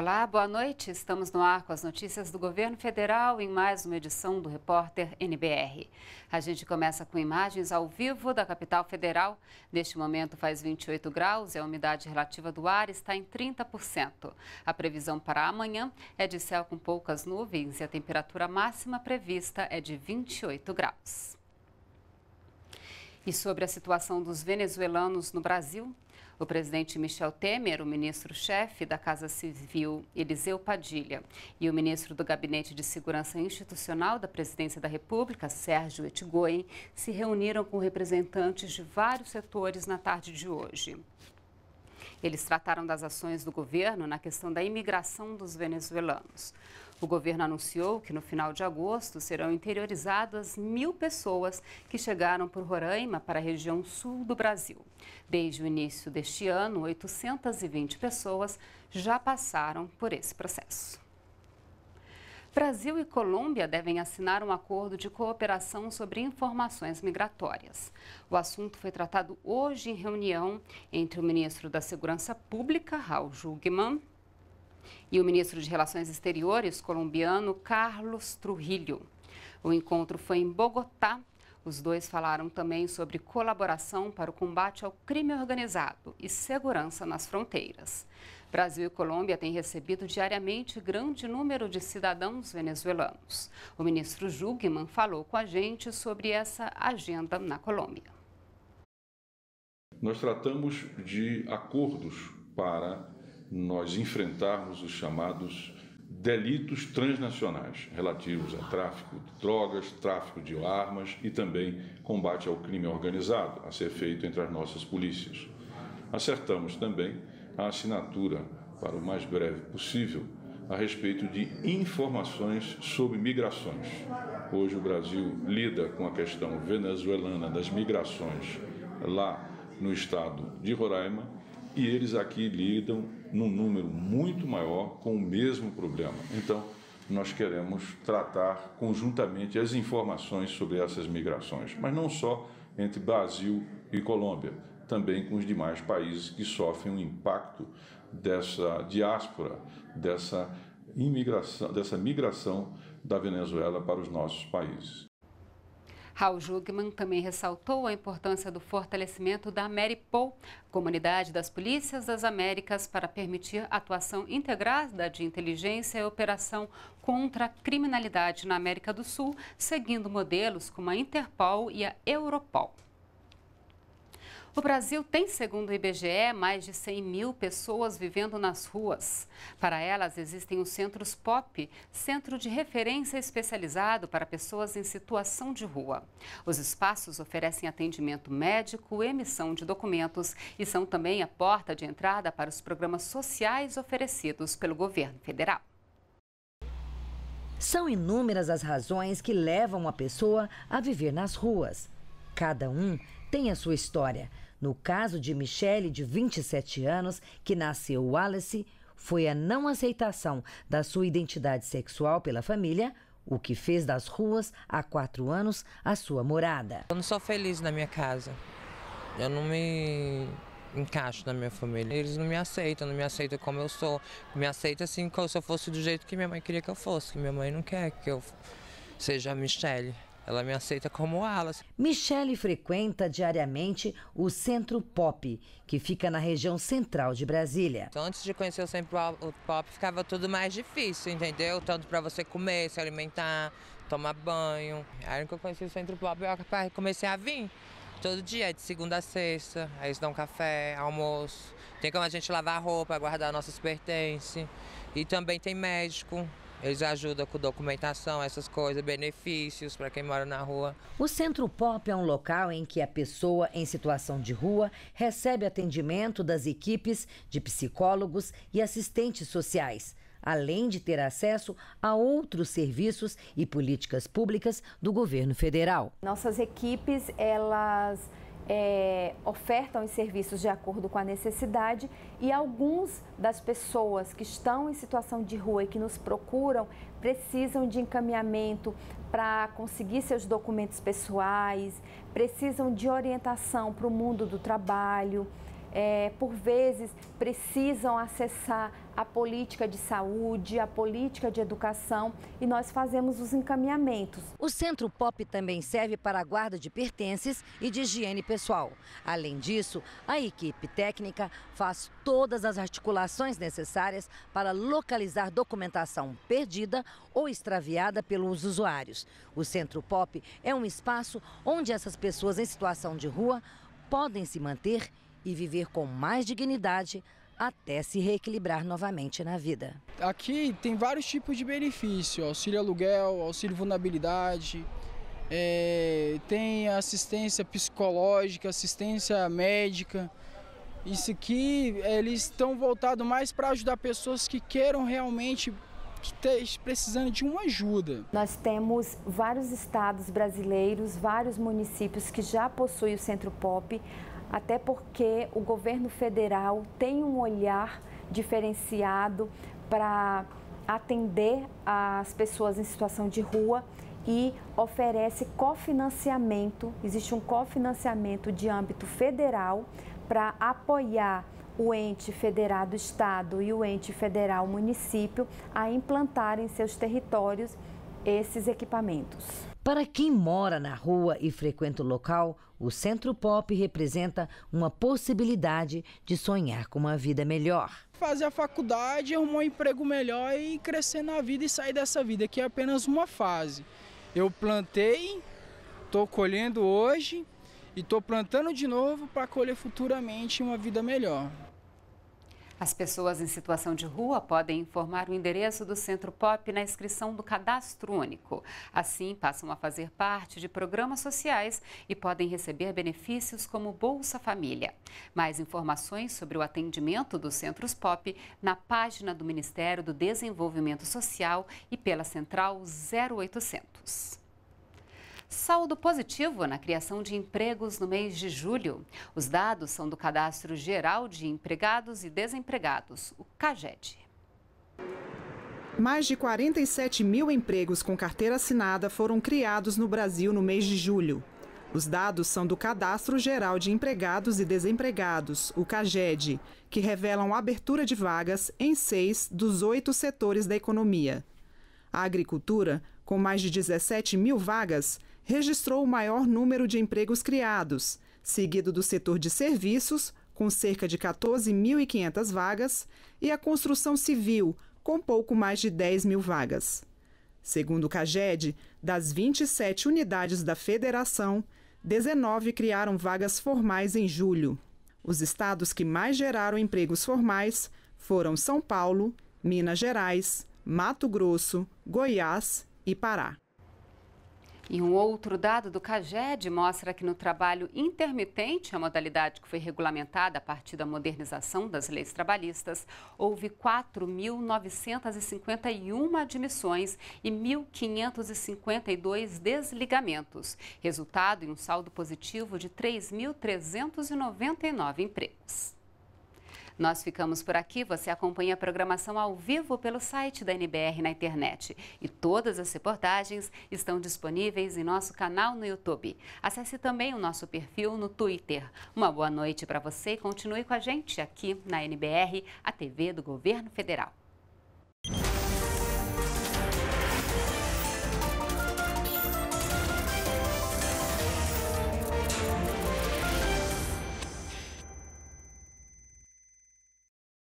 Olá, boa noite. Estamos no ar com as notícias do governo federal em mais uma edição do Repórter NBR. A gente começa com imagens ao vivo da capital federal. Neste momento faz 28 graus e a umidade relativa do ar está em 30%. A previsão para amanhã é de céu com poucas nuvens e a temperatura máxima prevista é de 28 graus. E sobre a situação dos venezuelanos no Brasil, o presidente Michel Temer, o ministro-chefe da Casa Civil Eliseu Padilha e o ministro do Gabinete de Segurança Institucional da Presidência da República, Sérgio Etgoin, se reuniram com representantes de vários setores na tarde de hoje. Eles trataram das ações do governo na questão da imigração dos venezuelanos. O governo anunciou que no final de agosto serão interiorizadas mil pessoas que chegaram por Roraima para a região sul do Brasil. Desde o início deste ano, 820 pessoas já passaram por esse processo. Brasil e Colômbia devem assinar um acordo de cooperação sobre informações migratórias. O assunto foi tratado hoje em reunião entre o ministro da Segurança Pública, Raul Jugman, e o ministro de Relações Exteriores colombiano, Carlos Trujillo. O encontro foi em Bogotá os dois falaram também sobre colaboração para o combate ao crime organizado e segurança nas fronteiras. Brasil e Colômbia têm recebido diariamente grande número de cidadãos venezuelanos. O ministro Jugman falou com a gente sobre essa agenda na Colômbia. Nós tratamos de acordos para nós enfrentarmos os chamados delitos transnacionais relativos a tráfico de drogas, tráfico de armas e também combate ao crime organizado a ser feito entre as nossas polícias. Acertamos também a assinatura, para o mais breve possível, a respeito de informações sobre migrações. Hoje o Brasil lida com a questão venezuelana das migrações lá no estado de Roraima e eles aqui lidam num número muito maior com o mesmo problema. Então, nós queremos tratar conjuntamente as informações sobre essas migrações, mas não só entre Brasil e Colômbia, também com os demais países que sofrem o impacto dessa diáspora, dessa imigração, dessa migração da Venezuela para os nossos países. Raul Jugman também ressaltou a importância do fortalecimento da AmeriPol, comunidade das polícias das Américas, para permitir atuação integrada de inteligência e operação contra a criminalidade na América do Sul, seguindo modelos como a Interpol e a Europol. O Brasil tem, segundo o IBGE, mais de 100 mil pessoas vivendo nas ruas. Para elas, existem os centros POP, centro de referência especializado para pessoas em situação de rua. Os espaços oferecem atendimento médico, emissão de documentos e são também a porta de entrada para os programas sociais oferecidos pelo governo federal. São inúmeras as razões que levam a pessoa a viver nas ruas. Cada um tem a sua história. No caso de Michelle, de 27 anos, que nasceu Wallace, foi a não aceitação da sua identidade sexual pela família o que fez das ruas, há quatro anos, a sua morada. Eu não sou feliz na minha casa. Eu não me encaixo na minha família. Eles não me aceitam, não me aceitam como eu sou. Me aceitam assim como se eu fosse do jeito que minha mãe queria que eu fosse, que minha mãe não quer que eu seja a Michelle. Ela me aceita como alas. Michele frequenta diariamente o Centro Pop, que fica na região central de Brasília. Então, antes de conhecer o Centro Pop, ficava tudo mais difícil, entendeu? Tanto para você comer, se alimentar, tomar banho. Aí que eu conheci o Centro Pop, eu comecei a vir todo dia, é de segunda a sexta. Aí eles dão café, almoço. Tem como a gente lavar roupa, guardar nossos pertences. E também tem médico. Eles ajudam com documentação, essas coisas, benefícios para quem mora na rua. O Centro Pop é um local em que a pessoa em situação de rua recebe atendimento das equipes de psicólogos e assistentes sociais, além de ter acesso a outros serviços e políticas públicas do governo federal. Nossas equipes, elas é, ofertam os serviços de acordo com a necessidade e alguns das pessoas que estão em situação de rua e que nos procuram precisam de encaminhamento para conseguir seus documentos pessoais, precisam de orientação para o mundo do trabalho é, por vezes precisam acessar a política de saúde, a política de educação e nós fazemos os encaminhamentos. O Centro POP também serve para a guarda de pertences e de higiene pessoal. Além disso, a equipe técnica faz todas as articulações necessárias para localizar documentação perdida ou extraviada pelos usuários. O Centro POP é um espaço onde essas pessoas em situação de rua podem se manter e viver com mais dignidade até se reequilibrar novamente na vida. Aqui tem vários tipos de benefício: auxílio aluguel, auxílio vulnerabilidade, é, tem assistência psicológica, assistência médica. Isso aqui eles estão voltados mais para ajudar pessoas que queiram realmente que esteja precisando de uma ajuda. Nós temos vários estados brasileiros, vários municípios que já possuem o Centro Pop até porque o governo federal tem um olhar diferenciado para atender as pessoas em situação de rua e oferece cofinanciamento, existe um cofinanciamento de âmbito federal para apoiar o ente federado estado e o ente federal município a implantar em seus territórios esses equipamentos. Para quem mora na rua e frequenta o local, o Centro Pop representa uma possibilidade de sonhar com uma vida melhor. Fazer a faculdade, arrumar um emprego melhor e crescer na vida e sair dessa vida, que é apenas uma fase. Eu plantei, estou colhendo hoje e estou plantando de novo para colher futuramente uma vida melhor. As pessoas em situação de rua podem informar o endereço do Centro Pop na inscrição do Cadastro Único. Assim, passam a fazer parte de programas sociais e podem receber benefícios como Bolsa Família. Mais informações sobre o atendimento dos Centros Pop na página do Ministério do Desenvolvimento Social e pela Central 0800 saldo positivo na criação de empregos no mês de julho. Os dados são do Cadastro Geral de Empregados e Desempregados, o CAGED. Mais de 47 mil empregos com carteira assinada foram criados no Brasil no mês de julho. Os dados são do Cadastro Geral de Empregados e Desempregados, o CAGED, que revelam a abertura de vagas em seis dos oito setores da economia. A agricultura com mais de 17 mil vagas, registrou o maior número de empregos criados, seguido do setor de serviços, com cerca de 14.500 vagas, e a construção civil, com pouco mais de 10 mil vagas. Segundo o CAGED, das 27 unidades da federação, 19 criaram vagas formais em julho. Os estados que mais geraram empregos formais foram São Paulo, Minas Gerais, Mato Grosso, Goiás e Pará. E um outro dado do CAGED mostra que no trabalho intermitente, a modalidade que foi regulamentada a partir da modernização das leis trabalhistas, houve 4.951 admissões e 1.552 desligamentos, resultado em um saldo positivo de 3.399 empregos. Nós ficamos por aqui. Você acompanha a programação ao vivo pelo site da NBR na internet. E todas as reportagens estão disponíveis em nosso canal no YouTube. Acesse também o nosso perfil no Twitter. Uma boa noite para você e continue com a gente aqui na NBR, a TV do Governo Federal.